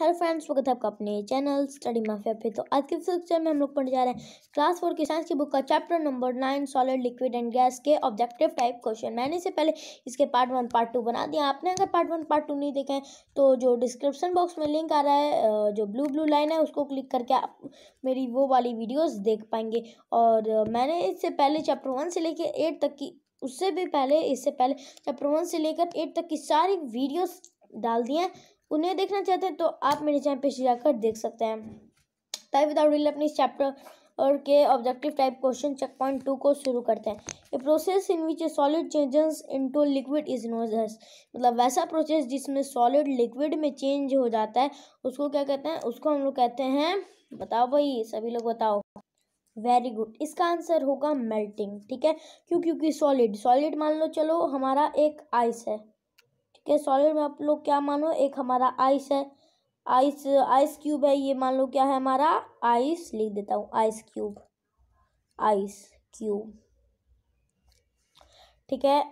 hello friends स्वागत है आपका अपने चैनल स्टडी माफिया पे तो आज के लेक्चर में हम लोग पढ़ने जा रहे हैं क्लास फोर की साइंस की बुक का chapter number nine solid liquid and gas के ऑब्जेक्टिव टाइप क्वेश्चन मैंने इससे पहले इसके पार्ट वन पार्ट टू बना दिया आपने अगर पार्ट वन पार्ट टू नहीं देखें तो जो डिस्क्रिप्शन बॉक्स में लिंक आ रहा है जो ब्लू ब्लू लाइन है उसको क्लिक करके आप मेरी वो वाली वीडियोज़ देख पाएंगे और मैंने इससे पहले चैप्टर वन से लेकर एट तक की उससे भी पहले इससे पहले चैप्टर वन से लेकर एट तक की सारी वीडियोज डाल दिए हैं उन्हें देखना चाहते हैं तो आप मेरे चैनल पे जाकर देख सकते हैं टाइप विदाउट रिले अपने इस चैप्टर और के objective type question checkpoint two को शुरू करते हैं a process in which a solid changes into liquid is known मतलब वैसा प्रोसेस जिसमें सॉलिड लिक्विड में चेंज हो जाता है उसको क्या कहते हैं उसको हम लोग कहते हैं बताओ भाई सभी लोग बताओ वेरी गुड इसका आंसर होगा मेल्टिंग ठीक है क्यों क्योंकि सॉलिड सॉलिड मान लो चलो हमारा एक आइस है के सॉलिड में आप लोग क्या मानो एक हमारा आइस है आइस आइस क्यूब है ये मान लो क्या है हमारा आइस लिख देता हूँ आइस क्यूब आइस क्यूब ठीक है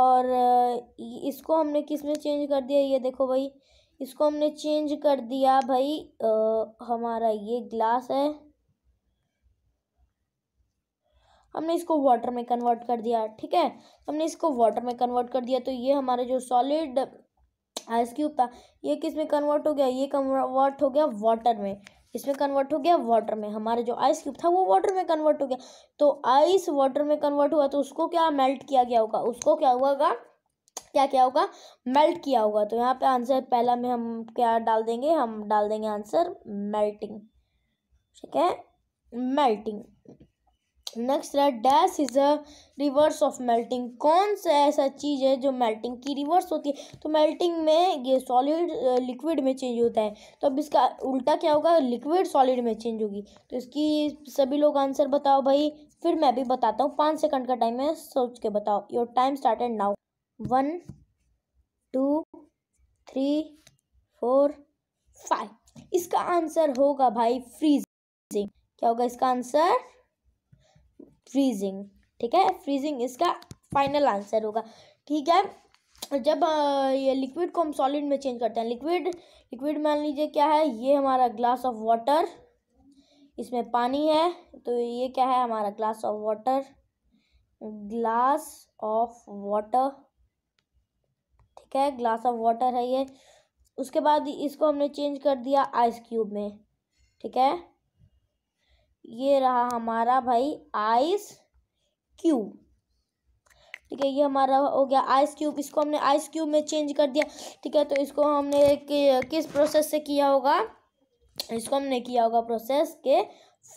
और इसको हमने किस में चेंज कर दिया ये देखो भाई इसको हमने चेंज कर दिया भाई आ, हमारा ये ग्लास है हमने इसको वाटर में कन्वर्ट कर दिया ठीक है हमने इसको वाटर में कन्वर्ट कर दिया तो ये हमारा जो सॉलिड आइस क्यूब था ये किस में कन्वर्ट हो गया ये कन्वर्ट हो गया वाटर में इसमें कन्वर्ट हो गया वाटर में हमारा जो आइस क्यूब था वो वाटर में कन्वर्ट हो गया तो आइस वाटर में कन्वर्ट हुआ तो उसको क्या मेल्ट किया गया होगा उसको क्या हुआ होगा क्या क्या होगा मेल्ट किया होगा तो यहाँ पे आंसर पहला में हम क्या डाल देंगे हम डाल देंगे आंसर मेल्टिंग ठीक है मेल्टिंग नेक्स्ट है dash is a reverse of melting कौन सा ऐसा चीज़ है जो मेल्टिंग की रिवर्स होती है तो मेल्टिंग में ये सॉलिड लिक्विड में चेंज होता है तो अब इसका उल्टा क्या होगा लिक्विड सॉलिड में चेंज होगी तो इसकी सभी लोग आंसर बताओ भाई फिर मैं भी बताता हूँ पाँच सेकंड का टाइम है सोच के बताओ your time start and now one two three four five इसका आंसर होगा भाई फ्रीजिंग क्या होगा इसका आंसर फ्रीजिंग ठीक है फ्रीजिंग इसका फाइनल आंसर होगा ठीक है जब ये लिक्विड को हम सॉलिड में चेंज करते हैं लिक्विड लिक्विड मान लीजिए क्या है ये हमारा ग्लास ऑफ वाटर इसमें पानी है तो ये क्या है हमारा glass of water glass of water ठीक है ग्लास ऑफ वाटर है ये उसके बाद इसको हमने चेंज कर दिया आइस क्यूब में ठीक है ये रहा हमारा भाई आइस क्यूब ठीक है ये हमारा हो गया आइस क्यूब इसको हमने आइस क्यूब में चेंज कर दिया ठीक है तो इसको हमने कि, किस प्रोसेस से किया होगा इसको हमने किया होगा प्रोसेस के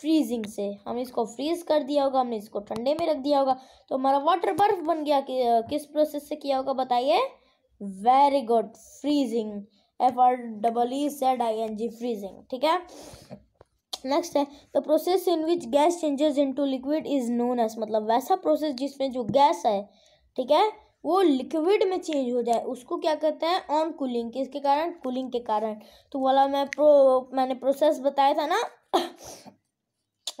फ्रीजिंग से हम इसको फ्रीज कर दिया होगा हमने इसको ठंडे में रख दिया होगा तो हमारा वाटर बर्फ बन गया कि, किस प्रोसेस से किया होगा बताइए very good freezing F R double E Z I N G freezing ठीक है नेक्स्ट है the process in which gas changes into liquid is known as मतलब वैसा प्रोसेस जिसमें जो गैस है ठीक है वो लिक्विड में चेंज हो जाए उसको क्या कहते हैं ऑन कूलिंग किसके कारण कूलिंग के कारण तो वाला मैं प्रो मैंने प्रोसेस बताया था ना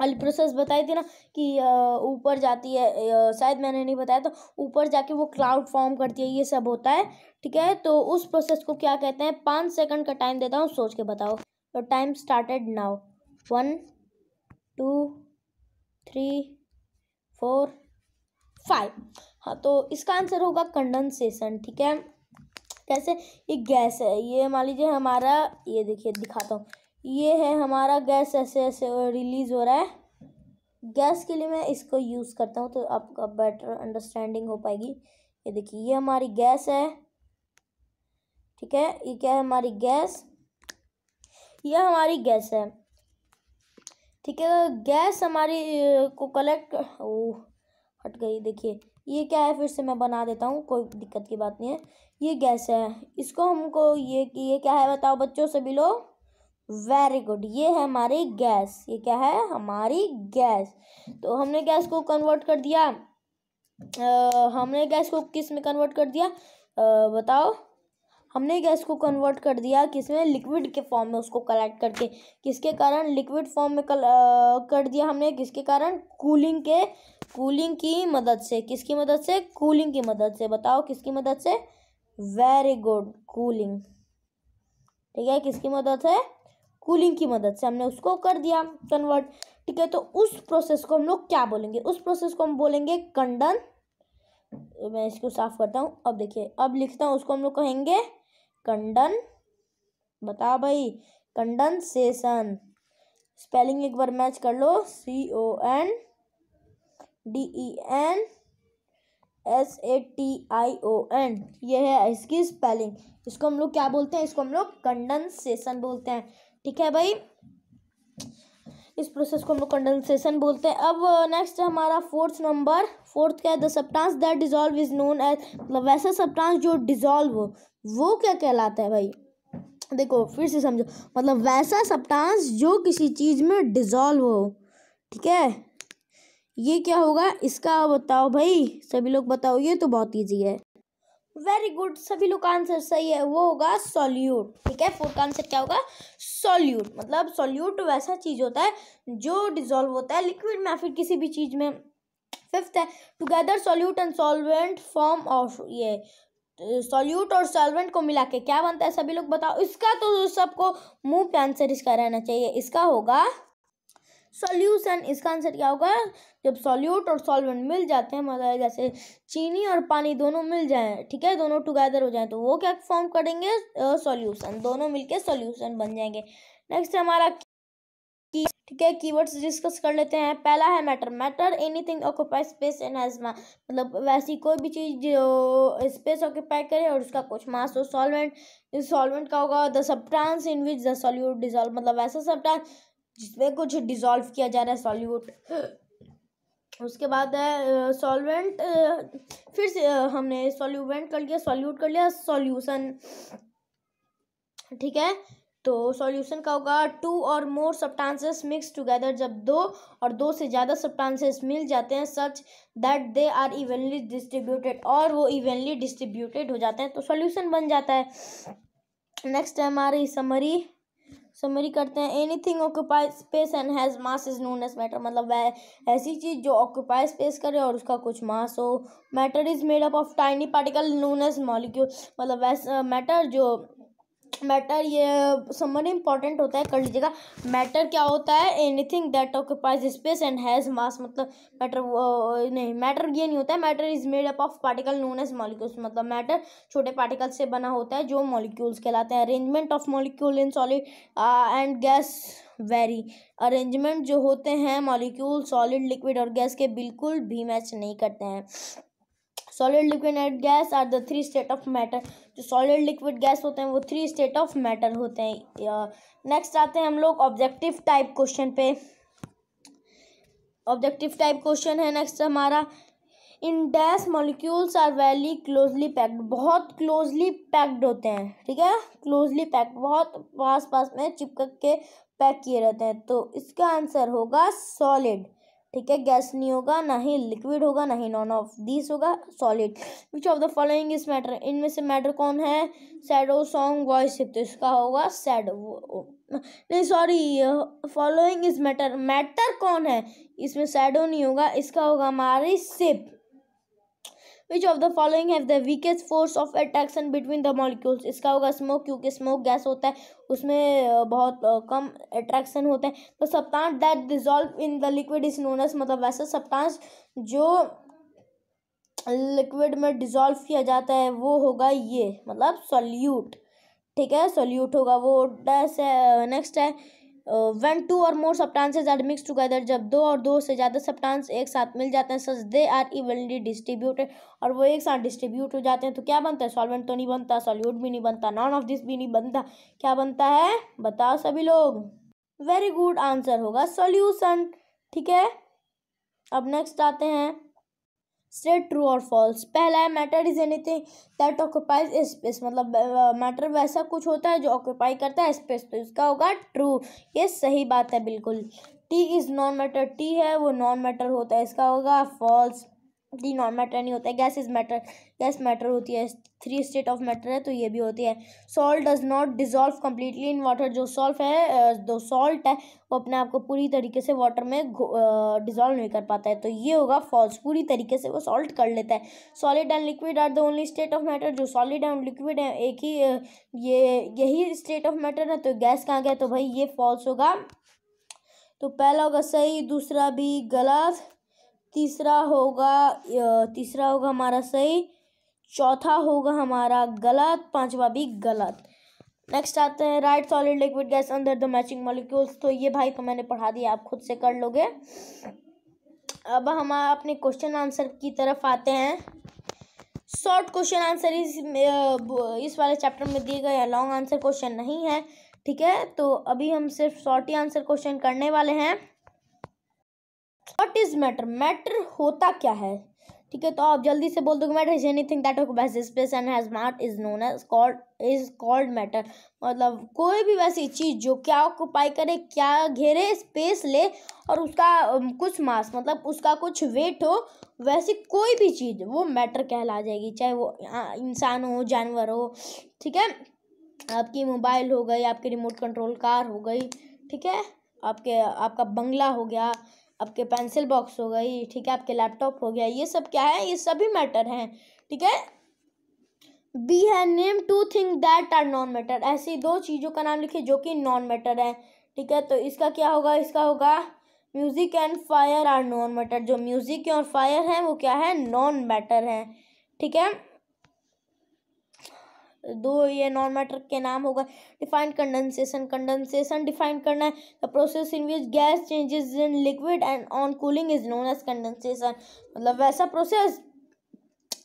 वाली प्रोसेस बताई थी ना कि ऊपर जाती है शायद मैंने नहीं बताया तो ऊपर जाके वो क्लाउड फॉर्म करती है ये सब होता है ठीक है तो उस प्रोसेस को क्या कहते हैं पाँच सेकंड का टाइम देता हूँ सोच के बताओ time started now one two three four five हाँ तो इसका आंसर होगा कंडेंसेशन ठीक है कैसे ये गैस है ये मान लीजिए हमारा ये देखिए दिखाता हूँ ये है हमारा गैस ऐसे ऐसे रिलीज हो रहा है गैस के लिए मैं इसको यूज़ करता हूँ तो आपका बेटर अंडरस्टैंडिंग हो पाएगी ये देखिए ये हमारी गैस है ठीक है ये क्या है हमारी गैस यह हमारी गैस है ठीक है गैस हमारी को कलेक्ट ओ हट गई देखिए ये क्या है फिर से मैं बना देता हूँ कोई दिक्कत की बात नहीं है ये गैस है इसको हमको ये ये क्या है बताओ बच्चों सभी लोग वेरी गुड ये है हमारी गैस ये क्या है हमारी गैस तो हमने गैस को कन्वर्ट कर दिया आ, हमने गैस को किस में कन्वर्ट कर दिया आ, बताओ हमने गैस को कन्वर्ट कर दिया किसमें लिक्विड के फॉर्म में उसको कलेक्ट करके किसके कारण लिक्विड फॉर्म में कल आ, कर दिया हमने किसके कारण कूलिंग के कूलिंग की मदद से किसकी मदद से कूलिंग की मदद से बताओ किसकी मदद से वेरी गुड कूलिंग ठीक है किसकी मदद है कूलिंग की मदद से हमने उसको कर दिया कन्वर्ट ठीक है तो उस प्रोसेस को हम लोग क्या बोलेंगे उस प्रोसेस को हम बोलेंगे कंडन मैं इसको साफ करता हूँ अब देखिए अब लिखता हूँ उसको हम लोग कहेंगे कंडन बता भाई कंडन सेशन स्पेलिंग एक बार मैच कर लो C O N D E N S A T I O N ये है इसकी स्पेलिंग इसको हम लोग क्या बोलते हैं इसको हम लोग कंडनसेशन बोलते हैं ठीक है भाई इस प्रोसेस को हम लोग कंडेंसेशन बोलते हैं अब नेक्स्ट है हमारा फोर्थ नंबर फोर्थ क्या है the substance that dissolve is known as मतलब वैसा सप्टांस जो डिजॉल्व हो वो क्या कहलाता है भाई देखो फिर से समझो मतलब वैसा सप्टांस जो किसी चीज़ में डिजॉल्व हो ठीक है ये क्या होगा इसका बताओ भाई सभी लोग बताओ ये तो बहुत ईजी है वेरी गुड सभी लोग का आंसर सही है वो होगा सॉल्यूट ठीक है फोर्थ का आंसर क्या होगा सॉल्यूट मतलब सॉल्यूट वैसा चीज़ होता है जो डिजोल्व होता है लिक्विड में या फिर किसी भी चीज़ में फिफ्थ है together solute and solvent form of ये सॉल्यूट और सॉल्वेंट को मिला के क्या बनता है सभी लोग बताओ इसका तो सबको मुंह पे आंसर इसका रहना चाहिए इसका होगा सॉल्यूशन इसका आंसर क्या होगा जब सॉल्यूट और सॉल्वेंट मिल जाते हैं मतलब जैसे चीनी और पानी दोनों मिल जाएं ठीक है दोनों टुगेदर हो जाएं तो वो क्या फॉर्म करेंगे सॉल्यूशन दोनों मिलके सॉल्यूशन बन जाएंगे नेक्स्ट हमारा की ठीक है कीवर्ड्स डिस्कस कर लेते हैं पहला है matter matter anything occupy space and has मतलब वैसी कोई भी चीज़ जो स्पेस ऑक्यूपाई करे और उसका कुछ मास हो सॉल्वेंट सॉल्वेंट का होगा the substance in which the solute dissolve मतलब वैसा सब्सटेंस जिसमें कुछ डिज़ोल्व किया जा रहा है सॉल्यूट उसके बाद है सॉल्वेंट फिर से हमने सॉल्यूवेंट कर लिया सॉल्यूट कर लिया सॉल्यूशन ठीक है तो सॉल्यूशन का होगा टू और मोर सब्सटेंसेस मिक्स टुगेदर जब दो और दो से ज़्यादा सब्सटेंसेस मिल जाते हैं such that they are evenly distributed और वो इवनली डिस्ट्रीब्यूटेड हो जाते हैं तो सॉल्यूशन बन जाता है नेक्स्ट है हमारी समरी समरी करते हैं any thing occupy space and has mass is known as matter मतलब वह ऐसी चीज़ जो ऑक्यूपाई स्पेस करे और उसका कुछ मास हो matter is made up of tiny particle known as molecule मतलब वैसा मैटर जो मैटर ये समन इम्पॉर्टेंट होता है कर लीजिएगा मैटर क्या होता है anything that occupies space and has mass मतलब मैटर वो नहीं मैटर ये नहीं होता है matter is made up of particle known as molecules मतलब मैटर छोटे पार्टिकल से बना होता है जो मॉलिक्यूल्स कहलाते हैं arrangement of molecule in solid and gas very arrangement जो होते हैं मॉलिक्यूल सॉलिड लिक्विड और गैस के बिल्कुल भी मैच नहीं करते हैं solid liquid and gas are the three state of matter जो सॉलिड लिक्विड गैस होते हैं वो थ्री स्टेट ऑफ मैटर होते हैं नेक्स्ट आते हैं हम लोग ऑब्जेक्टिव टाइप क्वेश्चन पे ऑब्जेक्टिव टाइप क्वेश्चन है नेक्स्ट हमारा in dash molecules are very closely packed बहुत क्लोजली पैक्ड होते हैं ठीक है क्लोजली पैक्ड बहुत पास पास में चिपक के पैक किए रहते हैं तो इसका आंसर होगा सॉलिड ठीक है गैस नहीं होगा ना ही लिक्विड होगा ना ही नॉन ऑफ दिस होगा solid which of the following is matter इनमें से मैटर कौन है सैडो सॉन्ग वॉइस तो इसका होगा सैड नहीं sorry following is matter matter कौन है इसमें सैडो नहीं होगा इसका होगा हमारी सिप which of the following have the weakest force of attraction between the molecules इसका होगा स्मोक क्योंकि स्मोक गैस होता है उसमें बहुत कम अट्रैक्शन होता है तो substance that dissolve in the liquid is known as मतलब वैसा सप्तांश जो लिक्विड में डिजॉल्व किया जाता है वो होगा ये मतलब सॉल्यूट ठीक है सॉल्यूट होगा वो डैश है नेक्स्ट है वन टू और more substances are mix together जब दो और दो से ज़्यादा सब्टांस एक साथ मिल जाते हैं such they are evenly distributed और वो एक साथ डिस्ट्रीब्यूट हो जाते हैं तो क्या बनता है सॉल्वेंट तो नहीं बनता सॉल्यूट भी नहीं बनता नॉन ऑफ दिस भी नहीं बनता क्या बनता है बताओ सभी लोग वेरी गुड आंसर होगा सॉल्यूशन ठीक है अब नेक्स्ट आते हैं से ट्रू और फॉल्स पहला है matter is any thing that occupies space मतलब मैटर वैसा कुछ होता है जो ऑक्यूपाई करता है स्पेस तो इसका होगा ट्रू ये सही बात है बिल्कुल T is non matter T है वो नॉन मैटर होता है इसका होगा फॉल्स दी नॉन मैटर नहीं होता है gas is matter gas matter होती है थ्री स्टेट ऑफ मैटर है तो ये भी होती है salt does not dissolve completely in water जो सॉल्व है जो सॉल्ट है वो अपने आप को पूरी तरीके से वाटर में डिजॉल्व नहीं कर पाता है तो ये होगा फॉल्स पूरी तरीके से वो सॉल्ट कर लेता है solid and liquid are the only state of matter जो सॉलिड एंड लिक्विड है एक ही ये यही स्टेट ऑफ मैटर है तो गैस कहाँ गया तो भाई ये फॉल्स होगा तो पहला होगा सही दूसरा भी गलत तीसरा होगा तीसरा होगा हमारा सही चौथा होगा हमारा गलत पांचवा भी गलत नेक्स्ट आते हैं राइट सॉलिड लिक्विड गैस अंदर द मैचिंग मॉलिक्यूल्स तो ये भाई तो मैंने पढ़ा दिया आप खुद से कर लोगे अब हम अपने क्वेश्चन आंसर की तरफ आते हैं शॉर्ट क्वेश्चन आंसर इस इस वाले चैप्टर में दिए गए लॉन्ग आंसर क्वेश्चन नहीं है ठीक है तो अभी हम सिर्फ शॉर्ट ही आंसर क्वेश्चन करने वाले हैं वॉट इज मैटर मैटर होता क्या है ठीक है तो आप जल्दी से बोल दोगे matter is any thing that space and has not is known as called is called matter मतलब कोई भी वैसी चीज़ जो क्या ऑक्यूपाई करे क्या घेरे स्पेस ले और उसका कुछ मास मतलब उसका कुछ वेट हो वैसी कोई भी चीज़ वो मैटर कहला जाएगी चाहे वो इंसान हो जानवर हो ठीक है आपकी मोबाइल हो गई आपकी रिमोट कंट्रोल कार हो गई ठीक है आपके आपका बंगला हो गया आपके पेंसिल बॉक्स हो गई ठीक है आपके लैपटॉप हो गया ये सब क्या है ये सभी मैटर हैं ठीक है बी है name two thing that are non matter ऐसी दो चीज़ों का नाम लिखे जो कि नॉन मैटर है ठीक है तो इसका क्या होगा इसका होगा music and fire are non matter जो म्यूज़िक और फायर हैं वो क्या है नॉन मैटर हैं ठीक है दो ये नॉन मैटर के नाम होगा डिफाइंड कंडेंसेशन कंडेंसेशन डिफाइन करना है the process in which gas changes in liquid and on cooling is known as condensation मतलब वैसा प्रोसेस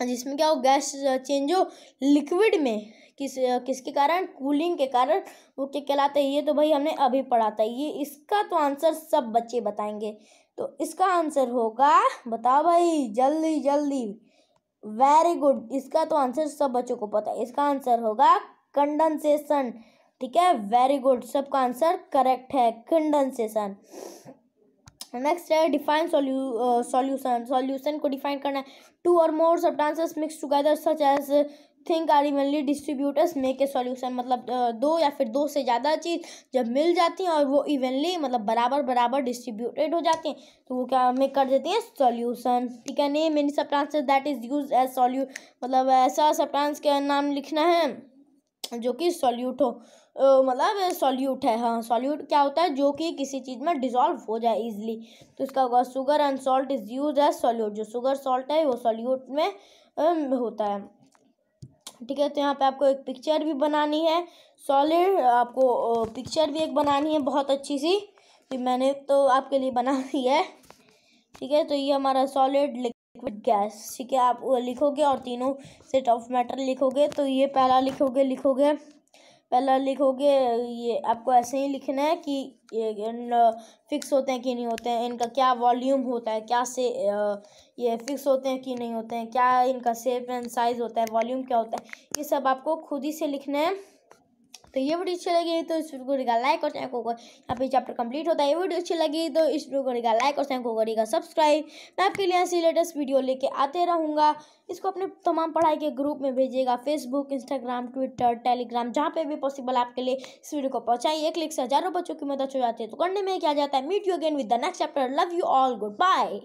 जिसमें क्या हो गैस चेंज हो लिक्विड में किस किसके कारण कूलिंग के कारण वो क्या कहलाता है ये तो भाई हमने अभी पढ़ा था ये इसका तो आंसर सब बच्चे बताएंगे तो इसका आंसर होगा बताओ भाई जल्दी जल्दी वेरी गुड इसका तो आंसर सब बच्चों को पता है इसका आंसर होगा कंडेंसेशन ठीक है वेरी गुड सबका आंसर करेक्ट है कंडनसेशन नेक्स्ट है डिफाइन सॉल्यूशन सॉल्यूशन को डिफाइन करना है टू और more substances mix together such as think are evenly distributors make a solution मतलब दो या फिर दो से ज़्यादा चीज़ जब मिल जाती हैं और वो इवनली मतलब बराबर बराबर डिस्ट्रीब्यूटेड हो जाती हैं तो वो क्या मेक कर देती हैं सॉल्यूशन ठीक है नहीं मेरी substances that is use as सॉल्यू मतलब ऐसा सब्टांस का नाम लिखना है जो कि सॉल्यूट हो मतलब सॉल्यूट है हाँ सॉल्यूट क्या होता है जो कि किसी चीज़ में डिजॉल्व हो जाए इजीली तो इसका होगा sugar and salt is use as solute जो सुगर सॉल्ट है वो सॉल्यूट में होता है ठीक है तो यहाँ पे आपको एक पिक्चर भी बनानी है सॉलिड आपको पिक्चर भी एक बनानी है बहुत अच्छी सी कि मैंने तो आपके लिए बना दी है ठीक है तो ये हमारा सॉलिड लिक्विड गैस ठीक है आप लिखोगे और तीनों सेट ऑफ मैटर लिखोगे तो ये पहला लिखोगे लिखोगे पहला लिखोगे ये आपको ऐसे ही लिखना है कि ये फिक्स होते हैं कि नहीं होते हैं इनका क्या वॉल्यूम होता है क्या से ये फिक्स होते हैं कि नहीं होते हैं क्या इनका सेप एंड साइज़ होता है वॉल्यूम क्या होता है ये सब आपको खुद ही से लिखना है तो ये वीडियो अच्छी लगी तो इस वीडियो को करेगा लाइक और चैनल को यहाँ पे चैप्टर कंप्लीट होता है ये वीडियो अच्छी लगी तो इस वीडियो को करेगा लाइक और चैनल को करेगा सब्सक्राइब मैं आपके लिए ऐसी लेटेस्ट वीडियो लेके आते रहूँगा इसको अपने तमाम पढ़ाई के ग्रुप में भेजिएगा फेसबुक इंस्टाग्राम ट्विटर टेलीग्राम जहाँ पे भी पॉसिबल आपके लिए इस वीडियो को पहुँचाइए एक लिख से हजारों बच्चों की मदद हो जाती है तो करने में क्या जाता है meet you again with the next chapter love you all good bye